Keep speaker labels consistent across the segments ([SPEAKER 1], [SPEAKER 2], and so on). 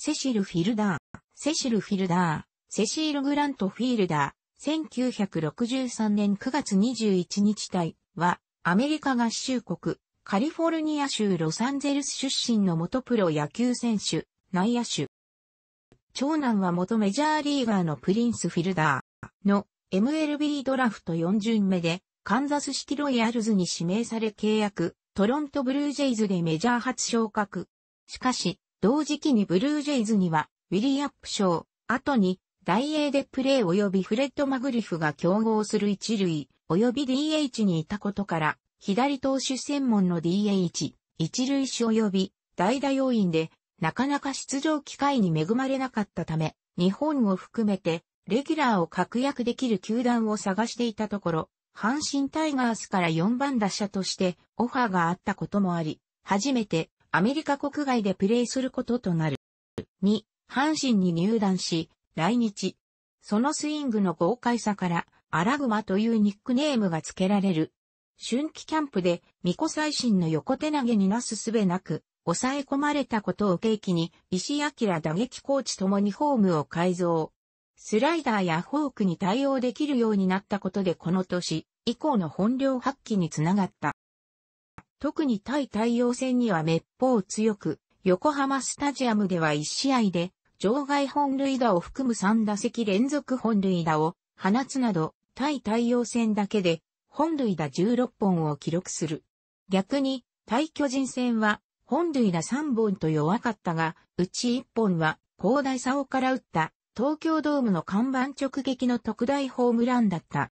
[SPEAKER 1] セシル・フィルダー、セシル・フィルダー、セシール・グラント・フィールダー、1963年9月21日隊は、アメリカ合衆国、カリフォルニア州ロサンゼルス出身の元プロ野球選手、内野手。長男は元メジャーリーガーのプリンス・フィルダーの MLB ドラフト4巡目で、カンザスシティロイヤルズに指名され契約、トロントブルージェイズでメジャー初昇格。しかし、同時期にブルージェイズには、ウィリー・アップ賞、後に、大英でプレー及びフレッド・マグリフが競合する一塁、及び DH にいたことから、左投手専門の DH、一塁手及び代打要員で、なかなか出場機会に恵まれなかったため、日本を含めて、レギュラーを確約できる球団を探していたところ、阪神タイガースから4番打者としてオファーがあったこともあり、初めてアメリカ国外でプレーすることとなる。2、阪神に入団し、来日。そのスイングの豪快さから、アラグマというニックネームが付けられる。春季キャンプで、巫女最新の横手投げになすすべなく、抑え込まれたことを契機に、石明打撃コーチともにホームを改造。スライダーやフォークに対応できるようになったことでこの年以降の本領発揮につながった。特に対太陽戦には滅法強く、横浜スタジアムでは1試合で、場外本塁打を含む3打席連続本塁打を放つなど、対太陽戦だけで、本塁打16本を記録する。逆に、対巨人戦は、本塁打3本と弱かったが、うち1本は、広大竿から打った、東京ドームの看板直撃の特大ホームランだった。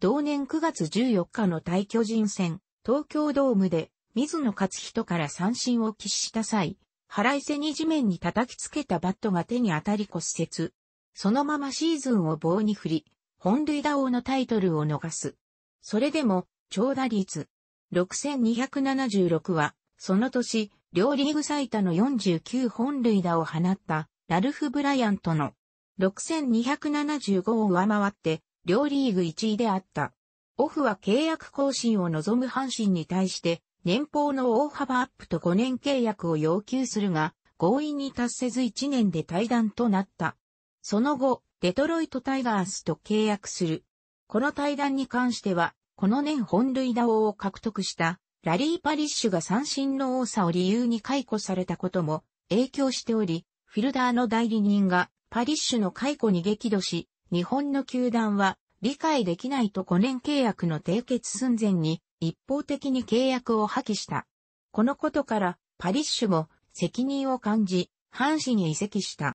[SPEAKER 1] 同年9月14日の対巨人戦、東京ドームで水野勝人から三振を喫した際、腹いせに地面に叩きつけたバットが手に当たり骨折。そのままシーズンを棒に振り、本塁打王のタイトルを逃す。それでも、長打率6276は、その年、両リーグ最多の49本塁打を放ったラルフ・ブライアントの6275を上回って、両リーグ1位であった。オフは契約更新を望む阪神に対して、年俸の大幅アップと5年契約を要求するが、合意に達せず1年で退団となった。その後、デトロイトタイガースと契約する。この対談に関しては、この年本塁打王を獲得したラリー・パリッシュが三振の多さを理由に解雇されたことも影響しており、フィルダーの代理人がパリッシュの解雇に激怒し、日本の球団は理解できないと5年契約の締結寸前に一方的に契約を破棄した。このことからパリッシュも責任を感じ、阪神へ移籍した。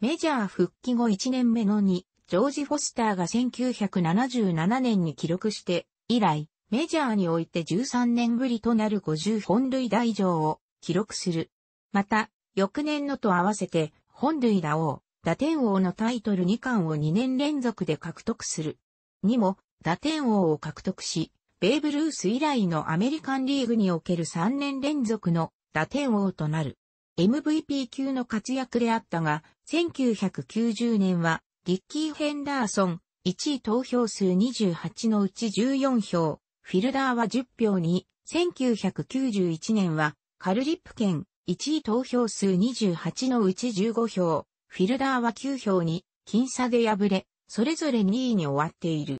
[SPEAKER 1] メジャー復帰後1年目の2、ジョージ・フォスターが1977年に記録して以来、メジャーにおいて13年ぶりとなる50本塁打以上を記録する。また、翌年のと合わせて本塁打王、打点王のタイトル2冠を2年連続で獲得する。にも、打点王を獲得し、ベーブ・ルース以来のアメリカンリーグにおける3年連続の打点王となる。MVP 級の活躍であったが、1990年は、リッキー・ヘンダーソン、1位投票数28のうち14票、フィルダーは10票に、1991年は、カルリップ県、1位投票数28のうち15票、フィルダーは9票に、僅差で敗れ、それぞれ2位に終わっている。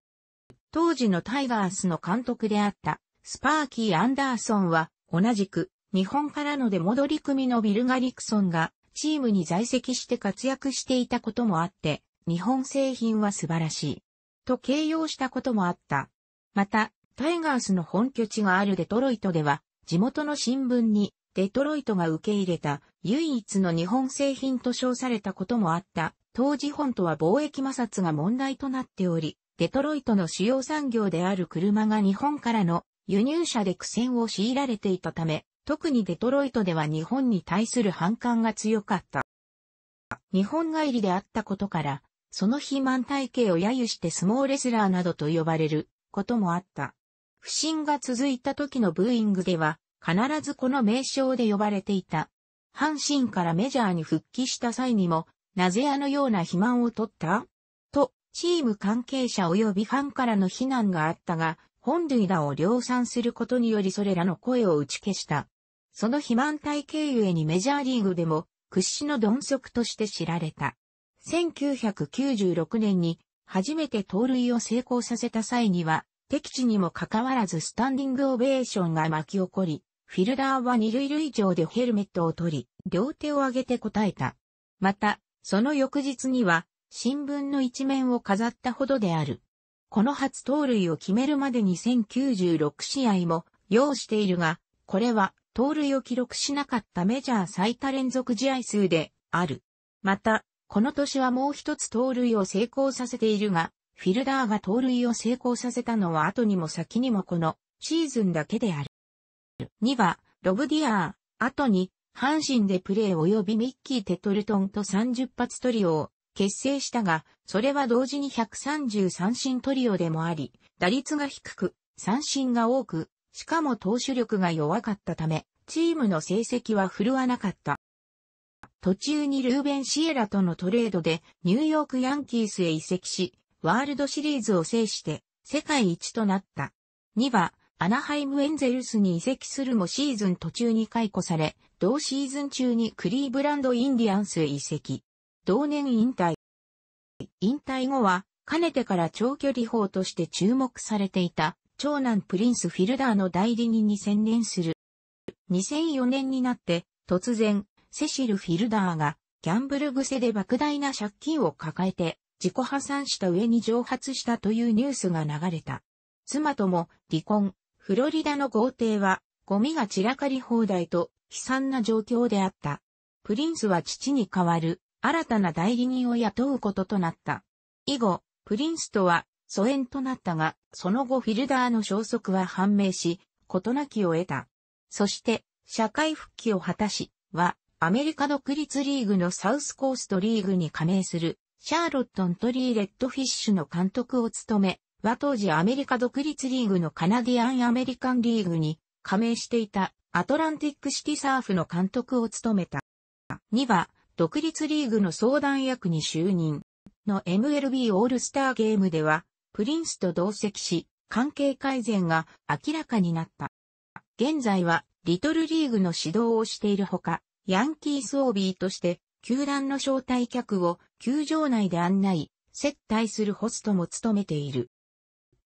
[SPEAKER 1] 当時のタイガースの監督であった、スパーキー・アンダーソンは、同じく、日本からの出戻り組のビルガ・リクソンが、チームに在籍して活躍していたこともあって、日本製品は素晴らしい。と形容したこともあった。また、タイガースの本拠地があるデトロイトでは、地元の新聞に、デトロイトが受け入れた唯一の日本製品と称されたこともあった。当時本とは貿易摩擦が問題となっており、デトロイトの主要産業である車が日本からの輸入車で苦戦を強いられていたため、特にデトロイトでは日本に対する反感が強かった。日本帰りであったことから、その肥満体系を揶揄して相撲レスラーなどと呼ばれることもあった。不審が続いた時のブーイングでは、必ずこの名称で呼ばれていた。阪神からメジャーに復帰した際にも、なぜあのような肥満を取ったと、チーム関係者及びファンからの非難があったが、本塁打を量産することによりそれらの声を打ち消した。その肥満体系ゆえにメジャーリーグでも屈指の鈍足として知られた。1996年に初めて盗塁を成功させた際には、敵地にもかかわらずスタンディングオベーションが巻き起こり、フィルダーは二塁塁上でヘルメットを取り、両手を上げて答えた。また、その翌日には、新聞の一面を飾ったほどである。この初盗塁を決めるまでに0 9 6試合も要しているが、これは盗塁を記録しなかったメジャー最多連続試合数である。また、この年はもう一つ盗塁を成功させているが、フィルダーが盗塁を成功させたのは後にも先にもこのシーズンだけである。2は、ロブディアー、後に、阪神でプレー及びミッキー・テトルトンと30発トリオを結成したが、それは同時に133振トリオでもあり、打率が低く、三振が多く、しかも投手力が弱かったため、チームの成績は振るわなかった。途中にルーベン・シエラとのトレードでニューヨークヤンキースへ移籍し、ワールドシリーズを制して世界一となった。2はアナハイムエンゼルスに移籍するもシーズン途中に解雇され、同シーズン中にクリーブランドインディアンスへ移籍。同年引退。引退後は、かねてから長距離砲として注目されていた、長男プリンス・フィルダーの代理人に専念する。2004年になって、突然、セシル・フィルダーが、ギャンブル癖で莫大な借金を抱えて、自己破産した上に蒸発したというニュースが流れた。妻とも離婚、フロリダの豪邸は、ゴミが散らかり放題と、悲惨な状況であった。プリンスは父に代わる、新たな代理人を雇うこととなった。以後、プリンスとは、疎遠となったが、その後フィルダーの消息は判明し、事なきを得た。そして、社会復帰を果たし、は、アメリカ独立リーグのサウスコーストリーグに加盟する、シャーロットントリー・レッドフィッシュの監督を務め、は当時アメリカ独立リーグのカナディアンアメリカンリーグに加盟していたアトランティックシティサーフの監督を務めた。2は独立リーグの相談役に就任の MLB オールスターゲームではプリンスと同席し関係改善が明らかになった。現在はリトルリーグの指導をしているほか、ヤンキース OB として球団の招待客を球場内で案内、接待するホストも務めている。